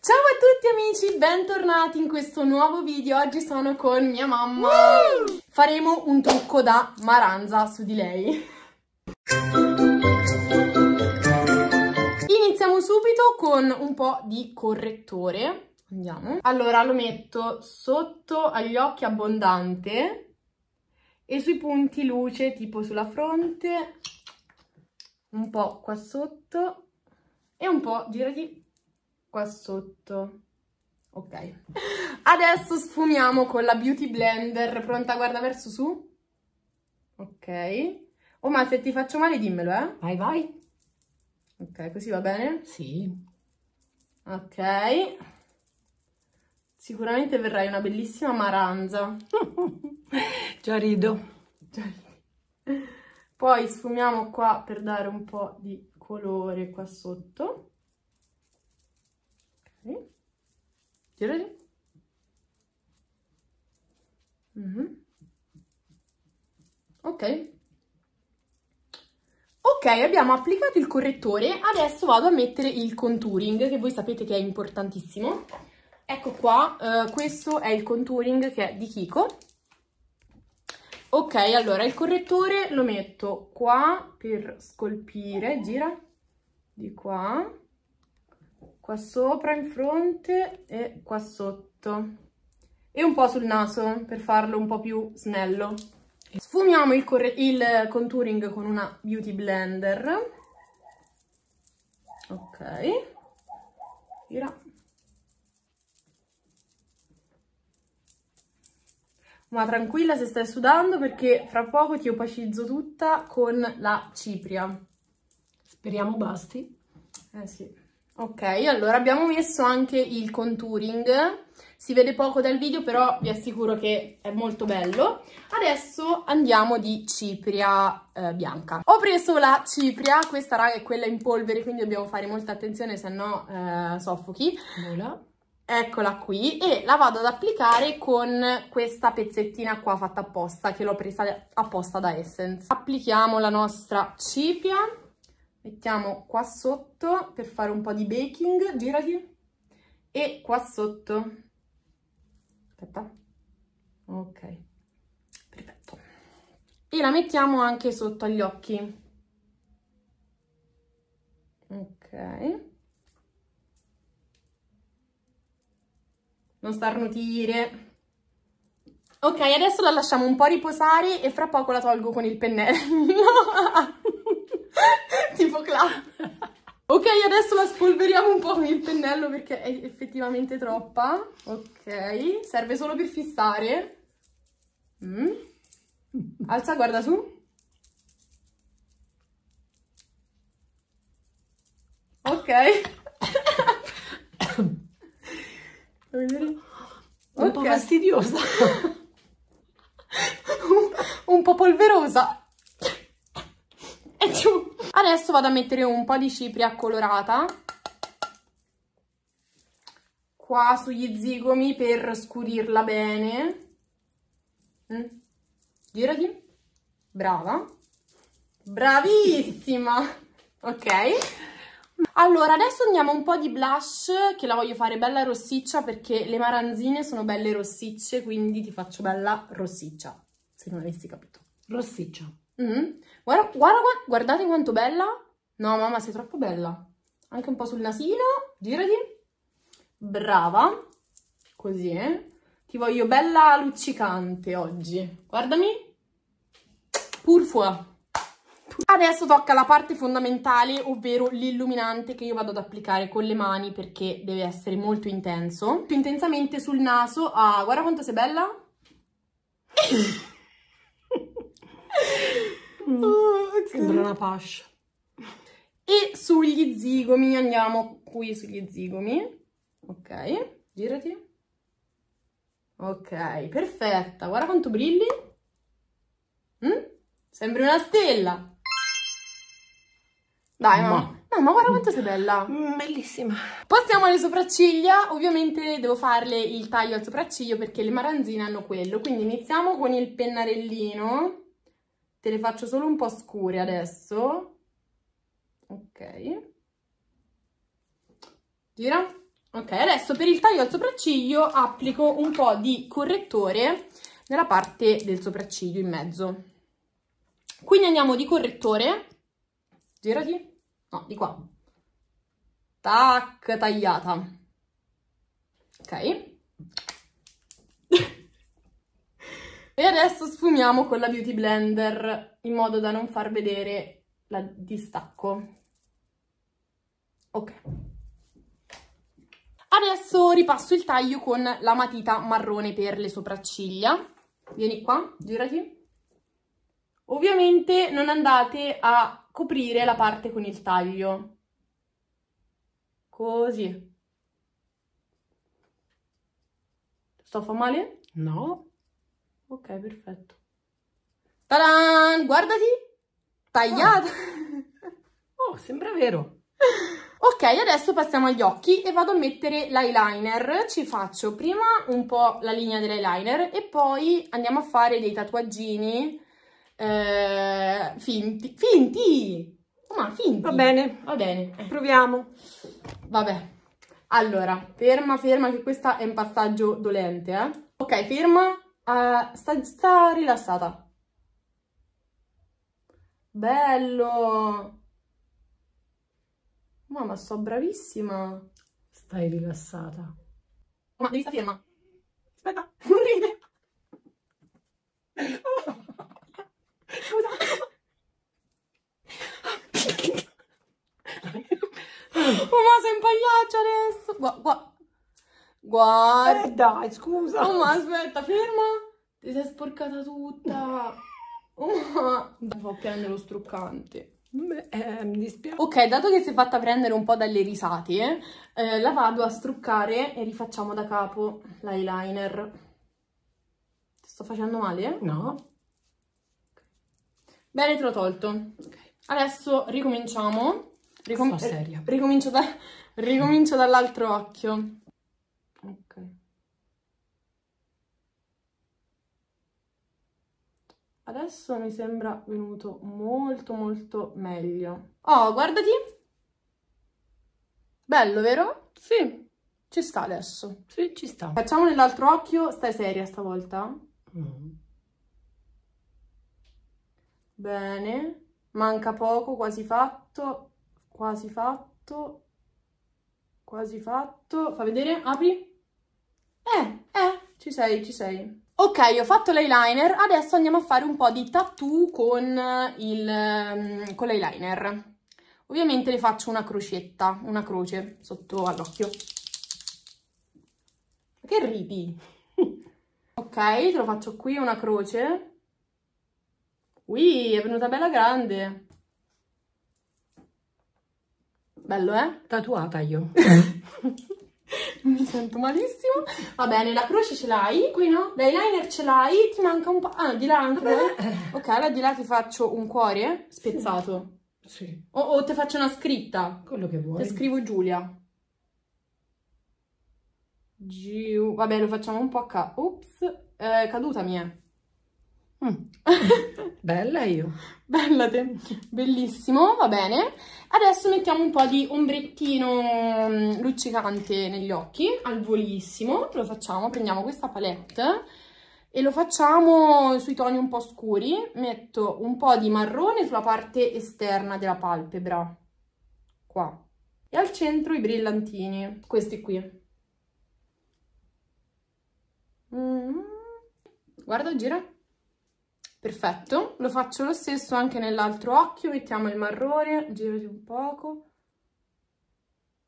Ciao a tutti amici, bentornati in questo nuovo video, oggi sono con mia mamma Woo! Faremo un trucco da maranza su di lei Iniziamo subito con un po' di correttore Andiamo Allora lo metto sotto agli occhi abbondante E sui punti luce tipo sulla fronte Un po' qua sotto E un po' girati qua sotto. Ok. Adesso sfumiamo con la Beauty Blender. Pronta? Guarda verso su. Ok. Oh, ma se ti faccio male dimmelo, eh. Vai, vai. Ok, così va bene? Sì. Ok. Sicuramente verrai una bellissima maranza. Già rido. Già rido. Poi sfumiamo qua per dare un po' di colore qua sotto. Sì. Girati. Mm -hmm. Ok. Ok, abbiamo applicato il correttore, adesso vado a mettere il contouring, che voi sapete che è importantissimo. Ecco qua, eh, questo è il contouring che è di Kiko. Ok, allora il correttore lo metto qua per scolpire, gira, di qua, qua sopra in fronte e qua sotto e un po' sul naso per farlo un po' più snello. Sfumiamo il, il contouring con una Beauty Blender. Ok. Tira. ma tranquilla se stai sudando perché fra poco ti opacizzo tutta con la cipria. Speriamo basti. Eh sì. Ok, allora abbiamo messo anche il contouring, si vede poco dal video però vi assicuro che è molto bello. Adesso andiamo di cipria eh, bianca. Ho preso la cipria, questa raga è quella in polvere quindi dobbiamo fare molta attenzione se no eh, soffochi. Vola. Eccola qui e la vado ad applicare con questa pezzettina qua fatta apposta che l'ho presa apposta da Essence. Applichiamo la nostra cipria mettiamo qua sotto per fare un po' di baking, girati, e qua sotto, aspetta, ok, perfetto, e la mettiamo anche sotto agli occhi, ok, non starnutire, ok, adesso la lasciamo un po' riposare e fra poco la tolgo con il pennello, club. ok, adesso la spolveriamo un po' con il pennello perché è effettivamente troppa. Ok, serve solo per fissare. Mm. Alza, guarda su. Ok. un po' fastidiosa. un po' polverosa. Adesso vado a mettere un po' di cipria colorata qua sugli zigomi per scurirla bene. Mm. Girati. Brava. Bravissima! Ok. Allora, adesso andiamo un po' di blush, che la voglio fare bella rossiccia perché le maranzine sono belle rossicce, quindi ti faccio bella rossiccia, se non avessi capito. Rossiccia. Mm. Guarda, guarda, guardate quanto bella. No, mamma, sei troppo bella. Anche un po' sul nasino. Girati. Brava. Così, eh. Ti voglio bella luccicante oggi. Guardami. Purfua. Adesso tocca la parte fondamentale, ovvero l'illuminante che io vado ad applicare con le mani perché deve essere molto intenso. Più intensamente sul naso. Ah, guarda quanto sei bella. Sembra una pascia. E sugli zigomi, andiamo qui sugli zigomi. Ok, girati. Ok, perfetta. Guarda quanto brilli. Mm? Sembri una stella. Dai, mamma. Ma... No, ma guarda quanto sei bella. bellissima. Passiamo alle sopracciglia. Ovviamente devo farle il taglio al sopracciglio perché le maranzine hanno quello. Quindi iniziamo con il pennarellino te le faccio solo un po' scure adesso, ok, gira, ok, adesso per il taglio al sopracciglio applico un po' di correttore nella parte del sopracciglio in mezzo, quindi andiamo di correttore, girati, no, di qua, tac, tagliata, ok, e adesso sfumiamo con la Beauty Blender in modo da non far vedere la distacco. Ok. Adesso ripasso il taglio con la matita marrone per le sopracciglia. Vieni qua, girati. Ovviamente non andate a coprire la parte con il taglio. Così. Sto fa male? No. Ok, perfetto. Taran! Guardati! Tagliata! Oh. oh, sembra vero. Ok, adesso passiamo agli occhi e vado a mettere l'eyeliner. Ci faccio prima un po' la linea dell'eyeliner e poi andiamo a fare dei tatuaggini eh, finti. Finti! Ma finti! Va bene, va bene. Proviamo. Vabbè. Allora, ferma, ferma, che questo è un passaggio dolente, eh. Ok, ferma, Uh, sta, sta rilassata. Bello. Mamma, sto bravissima. Stai rilassata. Ma devi stare ferma. Aspetta, non ride. Scusa. Oh, ma sei un pagliaccio adesso. Guarda, guarda. Guarda. Eh dai, scusa. Oh, ma aspetta, ferma. Ti sei sporcata tutta. Oh, ma... Mi fa piangere lo struccante. Beh, eh, mi dispiace. Ok, dato che si è fatta prendere un po' dalle risate, eh, la vado a struccare e rifacciamo da capo l'eyeliner. Ti sto facendo male? No. Bene, te l'ho tolto. Okay. Adesso ricominciamo. Ricom seria. Ricomincio, da ricomincio dall'altro occhio. Ok. Adesso mi sembra venuto molto molto meglio. Oh, guardati! Bello, vero? Sì. Ci sta adesso. Sì, ci sta. Facciamo nell'altro occhio. Stai seria stavolta? Mm. Bene. Manca poco, quasi fatto. Quasi fatto. Quasi fatto. Fa vedere, apri. Eh, eh, ci sei, ci sei. Ok, ho fatto l'eyeliner, adesso andiamo a fare un po' di tattoo con, eh, ehm, l'eyeliner. Ovviamente le faccio una crocetta, una croce sotto all'occhio. Che ridi! ok, te lo faccio qui una croce. Ui, è venuta bella grande. Bello, eh? Tatuata io. mi sento malissimo. Va bene, la croce ce l'hai. Qui no? L'eyeliner ce l'hai. Ti manca un po'. Ah, di là anche. ok, allora di là ti faccio un cuore spezzato. Sì. sì. O, o ti faccio una scritta. Quello che vuoi. Ti scrivo Giulia. Giu. Vabbè, lo facciamo un po' a ca... Ops. Eh, caduta mi è. Mm. Bella io. Bella te. Bellissimo, va bene. Adesso mettiamo un po' di ombrettino mm, luccicante negli occhi, al volissimo. Lo facciamo, prendiamo questa palette e lo facciamo sui toni un po' scuri. Metto un po' di marrone sulla parte esterna della palpebra, qua. E al centro i brillantini, questi qui. Mm. Guarda, gira. Perfetto, lo faccio lo stesso anche nell'altro occhio, mettiamo il marrone, girati un poco,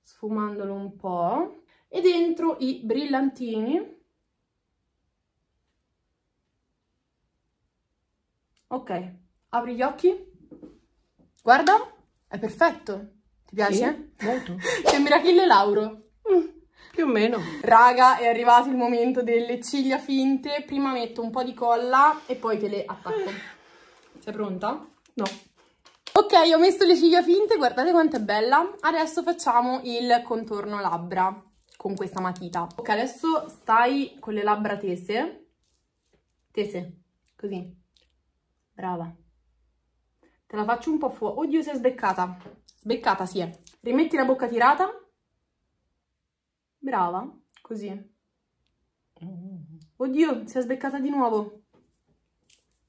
sfumandolo un po', e dentro i brillantini. Ok, apri gli occhi, guarda, è perfetto, ti piace? Sì, molto. Sembra Achille Lauro. Più o meno. Raga, è arrivato il momento delle ciglia finte. Prima metto un po' di colla e poi te le attacco. Sei pronta? No. Ok, ho messo le ciglia finte, guardate quanto è bella. Adesso facciamo il contorno labbra con questa matita. Ok, adesso stai con le labbra tese. Tese, così. Brava. Te la faccio un po' fuori. Oddio, si è sbeccata. Sbeccata, si sì. è. Eh. Rimetti la bocca tirata Brava, così. Mm. Oddio, si è sbeccata di nuovo.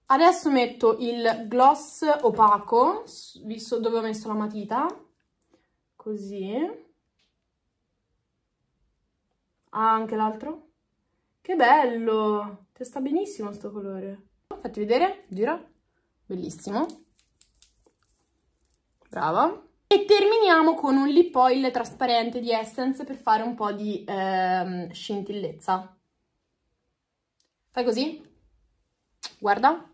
Adesso metto il gloss opaco, visto dove ho messo la matita, così. Ah, anche l'altro. Che bello! Ti sta benissimo sto colore. Fatti vedere, gira. Bellissimo. Brava. E terminiamo con un lip oil trasparente di Essence per fare un po' di ehm, scintillezza. Fai così. Guarda.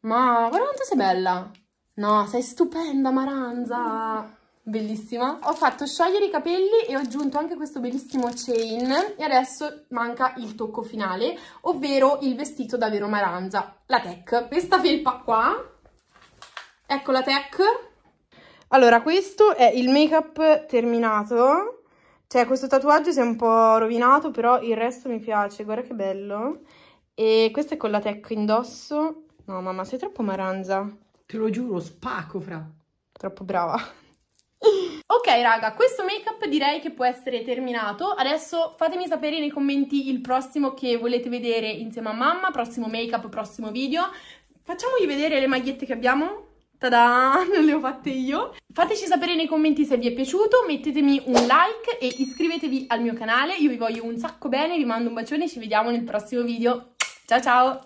Ma guarda quanto sei bella. No, sei stupenda Maranza. Bellissima. Ho fatto sciogliere i capelli e ho aggiunto anche questo bellissimo chain. E adesso manca il tocco finale, ovvero il vestito davvero Maranza. La tech. Questa felpa qua. Ecco la tech allora, questo è il make-up terminato. Cioè, questo tatuaggio si è un po' rovinato, però il resto mi piace. Guarda che bello. E questo è con la tech indosso. No, mamma, sei troppo maranza. Te lo giuro, spacco, fra. Troppo brava. Ok raga, questo make up direi che può essere terminato, adesso fatemi sapere nei commenti il prossimo che volete vedere insieme a mamma, prossimo make up, prossimo video, facciamogli vedere le magliette che abbiamo? Tada, non le ho fatte io. Fateci sapere nei commenti se vi è piaciuto, mettetemi un like e iscrivetevi al mio canale. Io vi voglio un sacco bene, vi mando un bacione e ci vediamo nel prossimo video. Ciao ciao!